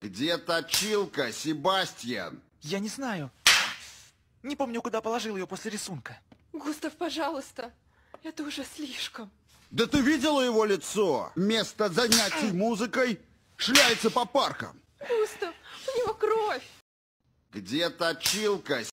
Где точилка, Себастьян? Я не знаю. Не помню, куда положил ее после рисунка. Густав, пожалуйста, это уже слишком. Да ты видела его лицо? Место занятий музыкой шляется по паркам. Густав, у него кровь. Где точилка,